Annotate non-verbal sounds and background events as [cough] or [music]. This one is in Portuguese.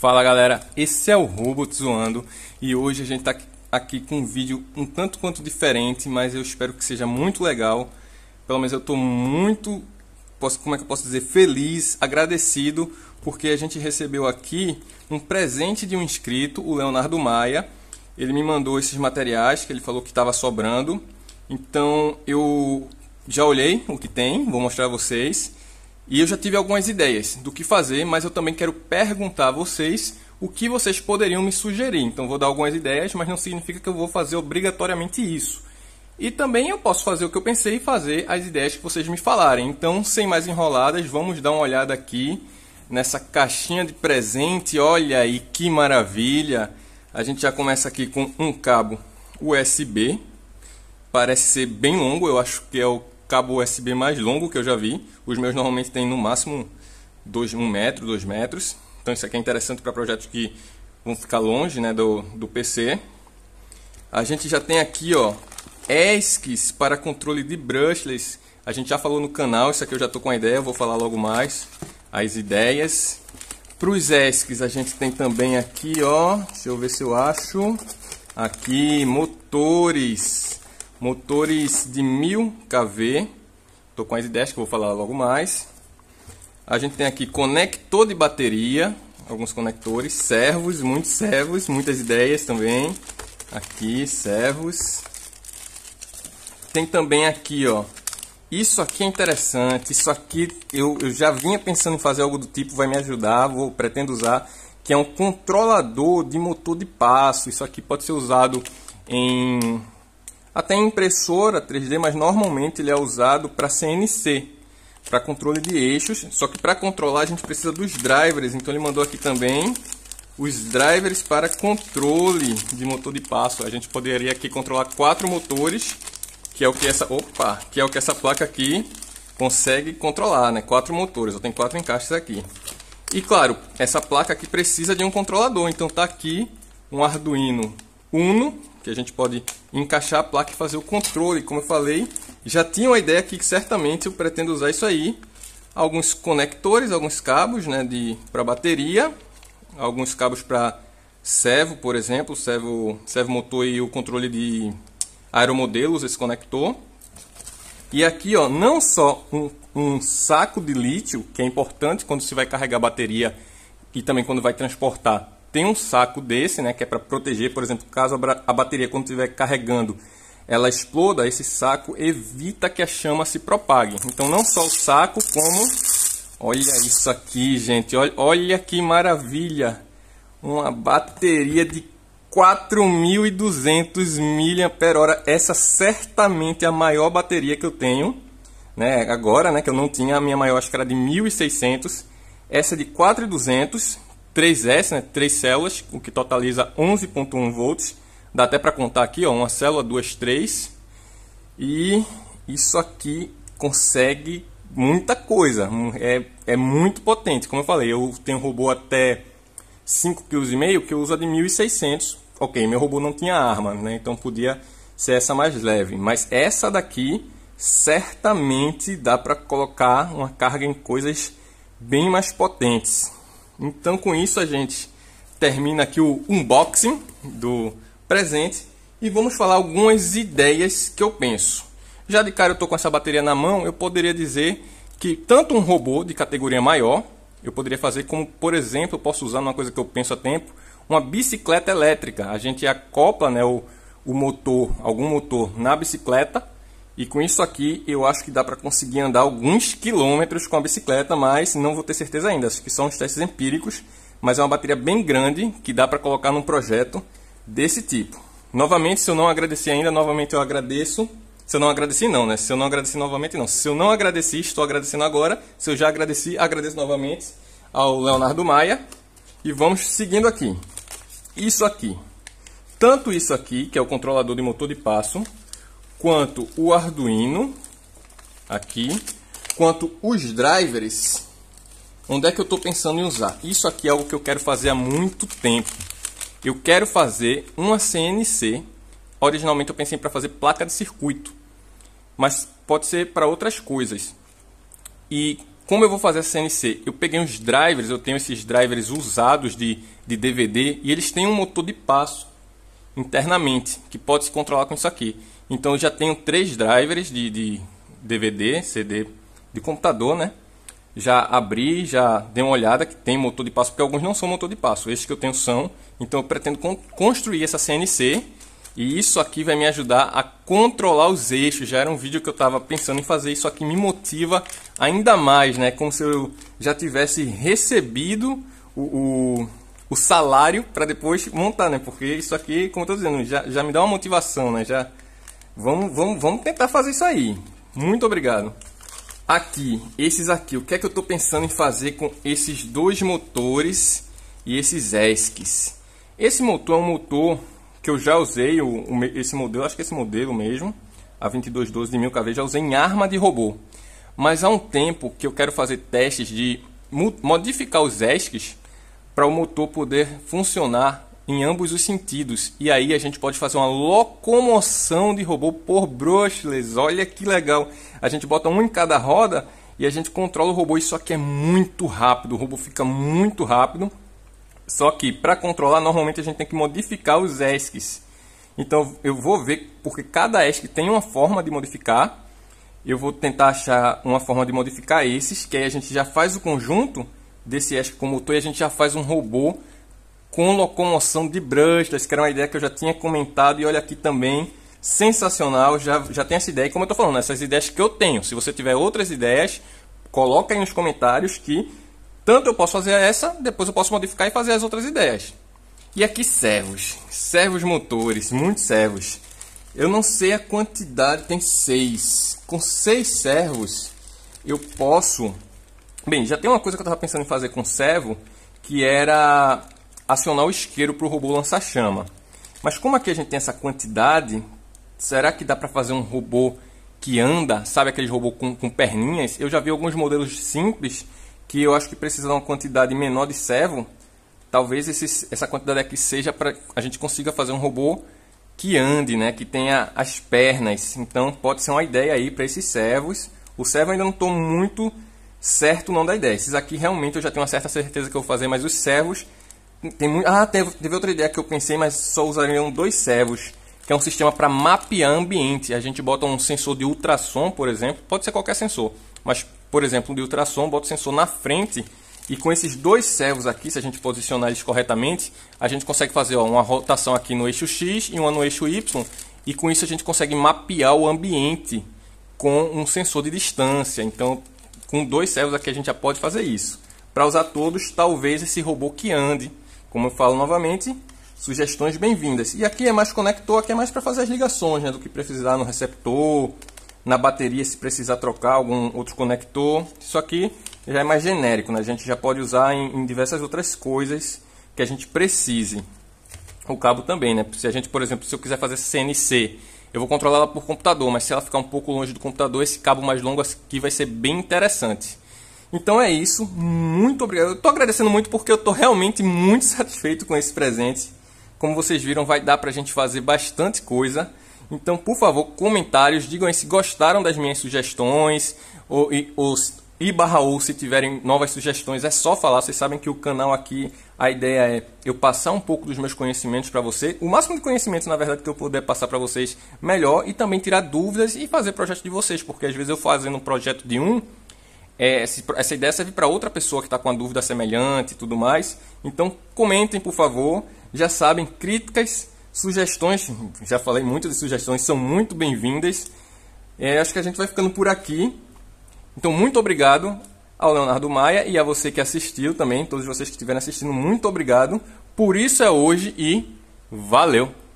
Fala galera, esse é o Robot Zoando e hoje a gente está aqui com um vídeo um tanto quanto diferente, mas eu espero que seja muito legal. Pelo menos eu estou muito, posso, como é que eu posso dizer, feliz, agradecido, porque a gente recebeu aqui um presente de um inscrito, o Leonardo Maia. Ele me mandou esses materiais que ele falou que estava sobrando. Então eu já olhei o que tem, vou mostrar a vocês. E eu já tive algumas ideias do que fazer, mas eu também quero perguntar a vocês o que vocês poderiam me sugerir. Então vou dar algumas ideias, mas não significa que eu vou fazer obrigatoriamente isso. E também eu posso fazer o que eu pensei e fazer as ideias que vocês me falarem. Então, sem mais enroladas, vamos dar uma olhada aqui nessa caixinha de presente. Olha aí que maravilha! A gente já começa aqui com um cabo USB. Parece ser bem longo, eu acho que é o cabo USB mais longo que eu já vi. Os meus normalmente têm no máximo 1 um metro, 2 metros. Então isso aqui é interessante para projetos que vão ficar longe né, do, do PC. A gente já tem aqui ó, ESCs para controle de brushless. A gente já falou no canal, isso aqui eu já estou com a ideia, vou falar logo mais as ideias. Para os ESCs a gente tem também aqui, ó, deixa eu ver se eu acho, aqui motores Motores de 1000 kV, estou com as ideias 10 que eu vou falar logo mais. A gente tem aqui conector de bateria, alguns conectores, servos, muitos servos, muitas ideias também. Aqui, servos. Tem também aqui, ó, isso aqui é interessante, isso aqui eu, eu, já vinha pensando em fazer algo do tipo, vai me ajudar, vou pretendo usar, que é um controlador de motor de passo. Isso aqui pode ser usado em até impressora 3D, mas normalmente ele é usado para CNC, para controle de eixos. Só que para controlar a gente precisa dos drivers, então ele mandou aqui também os drivers para controle de motor de passo. A gente poderia aqui controlar quatro motores, que é o que essa, opa, que é o que essa placa aqui consegue controlar, né? Quatro motores, eu tenho quatro encaixes aqui. E claro, essa placa aqui precisa de um controlador, então tá aqui um Arduino Uno que a gente pode encaixar a placa e fazer o controle, como eu falei. Já tinha uma ideia aqui que certamente eu pretendo usar isso aí. Alguns conectores, alguns cabos né, para bateria, alguns cabos para servo, por exemplo, servo, servo motor e o controle de aeromodelos, esse conector. E aqui, ó, não só um, um saco de lítio, que é importante quando se vai carregar bateria e também quando vai transportar tem um saco desse, né, que é para proteger, por exemplo, caso a bateria quando estiver carregando, ela exploda, esse saco evita que a chama se propague. Então não só o saco, como olha isso aqui, gente, olha, olha que maravilha. Uma bateria de 4.200 mAh, essa certamente é a maior bateria que eu tenho, né? Agora, né, que eu não tinha, a minha maior acho que era de 1.600, essa de 4.200 3S, né, três células, o que totaliza 11.1 volts. Dá até para contar aqui, ó, uma célula, duas, três. E isso aqui consegue muita coisa. Hum, é, é muito potente. Como eu falei, eu tenho um robô até 5,5 kg que eu uso de 1600. Ok, meu robô não tinha arma, né? Então podia ser essa mais leve. Mas essa daqui certamente dá para colocar uma carga em coisas bem mais potentes. Então com isso a gente termina aqui o unboxing do presente e vamos falar algumas ideias que eu penso. Já de cara eu estou com essa bateria na mão, eu poderia dizer que tanto um robô de categoria maior eu poderia fazer como, por exemplo, eu posso usar uma coisa que eu penso há tempo, uma bicicleta elétrica. A gente acopla né, o, o motor, algum motor na bicicleta e com isso aqui, eu acho que dá para conseguir andar alguns quilômetros com a bicicleta, mas não vou ter certeza ainda. Acho que são os testes empíricos, mas é uma bateria bem grande que dá para colocar num projeto desse tipo. Novamente, se eu não agradeci ainda, novamente eu agradeço. Se eu não agradeci, não, né? Se eu não agradeci novamente, não. Se eu não agradeci, estou agradecendo agora. Se eu já agradeci, agradeço novamente ao Leonardo Maia. E vamos seguindo aqui. Isso aqui. Tanto isso aqui, que é o controlador de motor de passo, quanto o Arduino, aqui, quanto os drivers, onde é que eu estou pensando em usar? Isso aqui é algo que eu quero fazer há muito tempo. Eu quero fazer uma CNC. Originalmente eu pensei para fazer placa de circuito, mas pode ser para outras coisas. E como eu vou fazer a CNC? Eu peguei uns drivers, eu tenho esses drivers usados de, de DVD e eles têm um motor de passo internamente que pode se controlar com isso aqui. Então eu já tenho três drivers de, de DVD, CD de computador, né? Já abri, já dei uma olhada que tem motor de passo, porque alguns não são motor de passo, esses que eu tenho são. Então eu pretendo con construir essa CNC e isso aqui vai me ajudar a controlar os eixos. Já era um vídeo que eu estava pensando em fazer, isso aqui me motiva ainda mais, né? Como se eu já tivesse recebido o, o, o salário para depois montar, né? Porque isso aqui, como eu estou dizendo, já, já me dá uma motivação, né? Já Vamos, vamos, vamos tentar fazer isso aí. Muito obrigado. Aqui, esses aqui, o que é que eu estou pensando em fazer com esses dois motores e esses ESCs? Esse motor é um motor que eu já usei, o, o, esse modelo, acho que é esse modelo mesmo, a 2212 de 1000 kV, já usei em arma de robô. Mas há um tempo que eu quero fazer testes de modificar os ESCs para o motor poder funcionar em ambos os sentidos. E aí a gente pode fazer uma locomoção de robô por brushless. Olha que legal! A gente bota um em cada roda e a gente controla o robô. Isso aqui é muito rápido, o robô fica muito rápido. Só que para controlar, normalmente a gente tem que modificar os ESCs. Então eu vou ver, porque cada ESC tem uma forma de modificar. Eu vou tentar achar uma forma de modificar esses, que aí a gente já faz o conjunto desse ESC com motor e a gente já faz um robô com locomoção de brushless, que era uma ideia que eu já tinha comentado e olha aqui também, sensacional, já, já tem essa ideia. E como eu estou falando, essas ideias que eu tenho, se você tiver outras ideias, coloca aí nos comentários que tanto eu posso fazer essa, depois eu posso modificar e fazer as outras ideias. E aqui servos, servos motores, muitos servos. Eu não sei a quantidade, tem seis. Com seis servos eu posso... Bem, já tem uma coisa que eu estava pensando em fazer com servo, que era acionar o isqueiro para o robô lançar chama. Mas como aqui a gente tem essa quantidade, será que dá para fazer um robô que anda, sabe aquele robô com, com perninhas? Eu já vi alguns modelos simples que eu acho que precisa de uma quantidade menor de servo. Talvez esse, essa quantidade aqui seja para a gente consiga fazer um robô que ande, né? que tenha as pernas. Então pode ser uma ideia aí para esses servos. O servo ainda não estou muito certo não da ideia. Esses aqui realmente eu já tenho uma certa certeza que eu vou fazer, mas os servos tem muito... Ah, teve, teve outra ideia que eu pensei, mas só usariam dois servos que é um sistema para mapear ambiente. A gente bota um sensor de ultrassom, por exemplo, pode ser qualquer sensor, mas por exemplo, de ultrassom, bota o sensor na frente e com esses dois servos aqui, se a gente posicionar eles corretamente, a gente consegue fazer ó, uma rotação aqui no eixo X e uma no eixo Y, e com isso a gente consegue mapear o ambiente com um sensor de distância. Então, com dois servos aqui a gente já pode fazer isso. Para usar todos, talvez esse robô que ande como eu falo novamente, sugestões bem-vindas. E aqui é mais conector, aqui é mais para fazer as ligações, né, do que precisar no receptor, na bateria se precisar trocar algum outro conector. Isso aqui já é mais genérico, né? A gente já pode usar em, em diversas outras coisas que a gente precise. O cabo também, né? Se a gente, por exemplo, se eu quiser fazer CNC, eu vou controlar ela por computador, mas se ela ficar um pouco longe do computador, esse cabo mais longo aqui vai ser bem interessante. Então é isso. Muito obrigado. Eu estou agradecendo muito porque eu estou realmente muito [laughs] satisfeito com esse presente. Como vocês viram, vai dar para a gente fazer bastante coisa. Então, por favor, comentários, digam aí se gostaram das minhas sugestões ou, e, ou, e barra ou se tiverem novas sugestões, é só falar. Vocês sabem que o canal aqui, a ideia é eu passar um pouco dos meus conhecimentos para você, o máximo de conhecimentos, na verdade, que eu puder passar para vocês melhor e também tirar dúvidas e fazer projeto de vocês, porque às vezes eu fazendo um projeto de um, é, essa ideia serve para outra pessoa que está com uma dúvida semelhante e tudo mais. Então comentem, por favor. Já sabem, críticas, sugestões, já falei muito de sugestões, são muito bem-vindas. É, acho que a gente vai ficando por aqui. Então, muito obrigado ao Leonardo Maia e a você que assistiu também, todos vocês que estiveram assistindo, muito obrigado. Por isso é hoje e valeu!